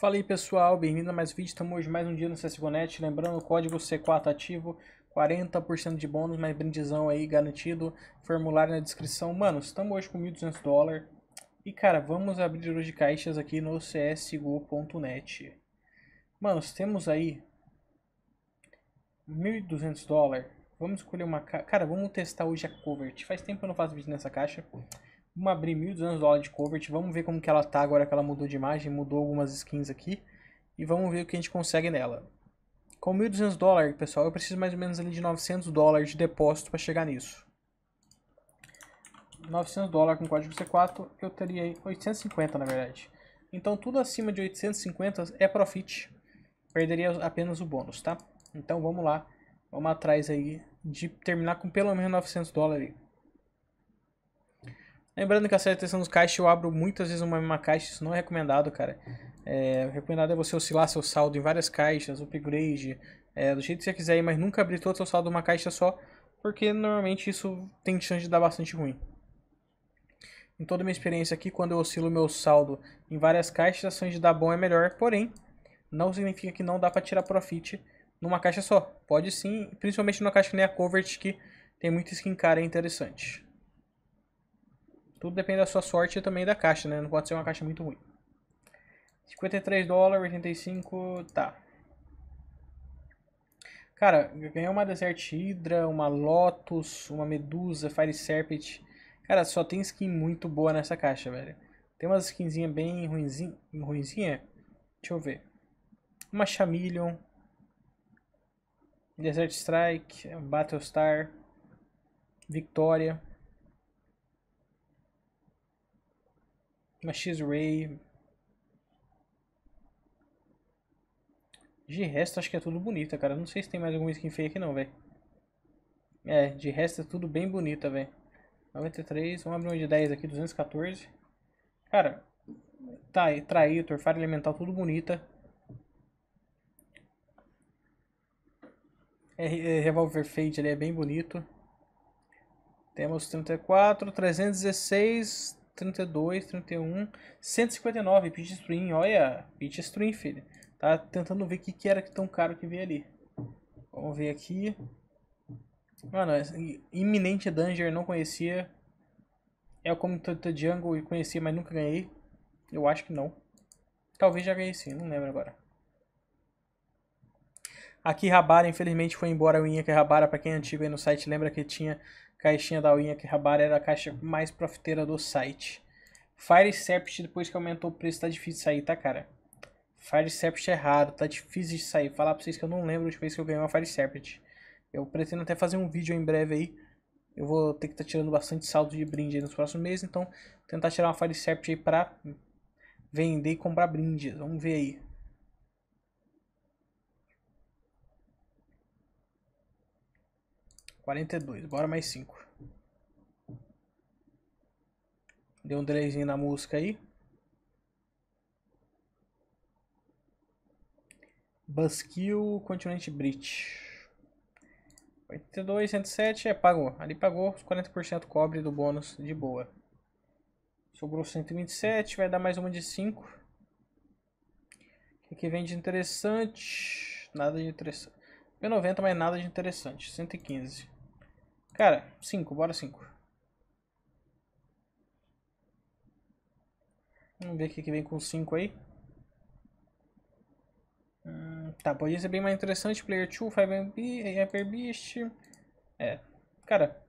Fala aí pessoal, bem-vindo a mais um vídeo, estamos hoje mais um dia no CSGONET, lembrando o código C4 ativo, 40% de bônus, mais brindizão aí garantido, formulário na descrição. Mano, estamos hoje com 1.200 dólares e cara, vamos abrir hoje caixas aqui no CSGO.net. Mano, temos aí 1.200 dólares, vamos escolher uma caixa, cara, vamos testar hoje a Covert, faz tempo que eu não faço vídeo nessa caixa. Vamos abrir 1.200 dólares de covert. Vamos ver como que ela tá agora que ela mudou de imagem. Mudou algumas skins aqui. E vamos ver o que a gente consegue nela. Com 1.200 dólares, pessoal, eu preciso mais ou menos ali de 900 dólares de depósito para chegar nisso. 900 dólares com código C4, eu teria aí 850 na verdade. Então tudo acima de 850 é profit. Perderia apenas o bônus, tá? Então vamos lá. Vamos atrás aí de terminar com pelo menos 900 dólares. Lembrando que a seleção dos caixas eu abro muitas vezes uma mesma caixa, isso não é recomendado, cara. É, recomendado é você oscilar seu saldo em várias caixas, upgrade, é, do jeito que você quiser, mas nunca abrir todo o seu saldo em uma caixa só, porque normalmente isso tem chance de dar bastante ruim. Em toda a minha experiência aqui, quando eu oscilo meu saldo em várias caixas, a chance de dar bom é melhor, porém, não significa que não dá para tirar profit numa caixa só. Pode sim, principalmente numa caixa que nem a Covert, que tem muito skin cara é interessante. Tudo depende da sua sorte e também da caixa, né? Não pode ser uma caixa muito ruim. 53 dólares, 85, tá. Cara, ganhei uma Desert Hydra, uma Lotus, uma Medusa, Fire Serpent. Cara, só tem skin muito boa nessa caixa, velho. Tem umas skinzinhas bem ruinzinha, ruinzinha. Deixa eu ver. Uma Chameleon. Desert Strike, Battlestar, Victoria. uma X-Ray. De resto, acho que é tudo bonita, cara. Não sei se tem mais alguma skin feia aqui não, velho. É, de resto é tudo bem bonita, velho. 93, vamos abrir um de 10 aqui, 214. Cara, tá, Traitor, tá Fire Elemental, tudo bonita. É, é, Revolver Fade ali é bem bonito. Temos 34, 316, 32, 31, 159 Stream, olha, Stream, filho. Tá tentando ver o que, que era tão caro que veio ali. Vamos ver aqui. Mano, iminente Danger não conhecia. É como Tata Jungle e conhecia, mas nunca ganhei. Eu acho que não. Talvez já ganhei sim, não lembro agora. Aqui Rabara, infelizmente, foi embora o inca Rabara, pra quem é antigo aí no site, lembra que tinha caixinha da que Akihabara era a caixa mais profiteira do site. Firesept, depois que aumentou o preço, tá difícil de sair, tá, cara? Firesept é raro, tá difícil de sair. Falar pra vocês que eu não lembro de vez que eu ganhei uma Firesept. Eu pretendo até fazer um vídeo em breve aí. Eu vou ter que estar tá tirando bastante saldo de brinde nos próximos meses, então tentar tirar uma Firesept aí pra vender e comprar brindes. Vamos ver aí. 42, bora mais 5. Deu um delayzinho na música aí. Buskill, Continente Brit. 82, 107, é, pagou. Ali pagou, os 40% cobre do bônus, de boa. Sobrou 127, vai dar mais uma de 5. O que vem de interessante? Nada de interessante. 90, mas nada de interessante. 115. Cara, 5, bora 5. Vamos ver o que vem com 5 aí. Hum, tá, podia ser bem mais interessante. Player 2, 5MB, Beast. É. Cara,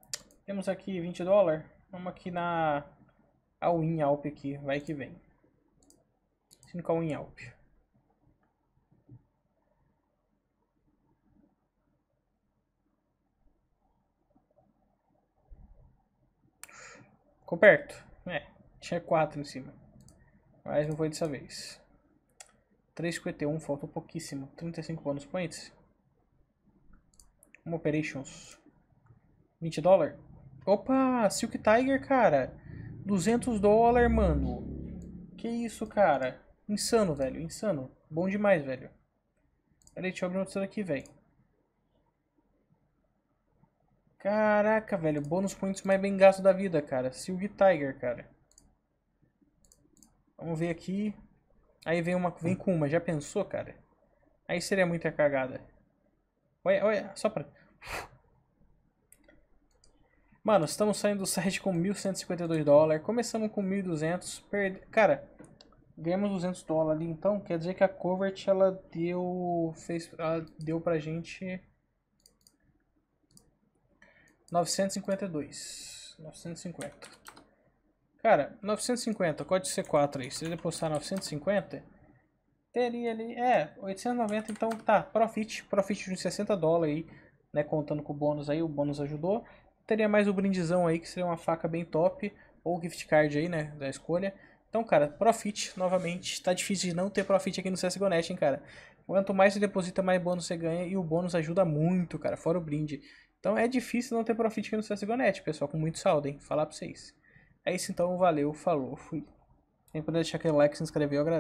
temos aqui 20 dólares. Vamos aqui na Alwin Alp aqui. Vai que vem. 5 Alwin Alp. Ficou perto. É, tinha 4 em cima. Mas não foi dessa vez. 3,51, faltou pouquíssimo. 35 bonus points. Uma operations. 20 dólar. Opa, Silk Tiger, cara. 200 dólar, mano. Que isso, cara. Insano, velho. Insano. Bom demais, velho. Peraí, deixa eu abrir outro aqui, velho. Caraca, velho. Bônus points mais bem gasto da vida, cara. Silv Tiger, cara. Vamos ver aqui. Aí vem, uma, vem com uma. Já pensou, cara? Aí seria muita cagada. Olha, olha. Só pra... Mano, estamos saindo do site com 1.152 dólares. Começamos com 1.200. Perde... Cara, ganhamos 200 dólares ali. Então, quer dizer que a Covert, ela deu... Fez, ela deu pra gente... 952. 950. Cara, 950, código C4 aí. Se ele postar 950, teria ali... É, 890, então tá, profit. Profit de uns 60 dólares aí, né? Contando com o bônus aí, o bônus ajudou. Teria mais o brindizão aí, que seria uma faca bem top. Ou gift card aí, né, da escolha. Então, cara, profit, novamente, tá difícil de não ter profit aqui no CSGONet, hein, cara. Quanto mais você deposita, mais bônus você ganha e o bônus ajuda muito, cara, fora o brinde. Então é difícil não ter profit aqui no CSGONet, pessoal, com muito saldo, hein? Falar pra vocês. É isso então, valeu, falou, fui. Quem puder deixar aquele like, se inscrever, eu agradeço.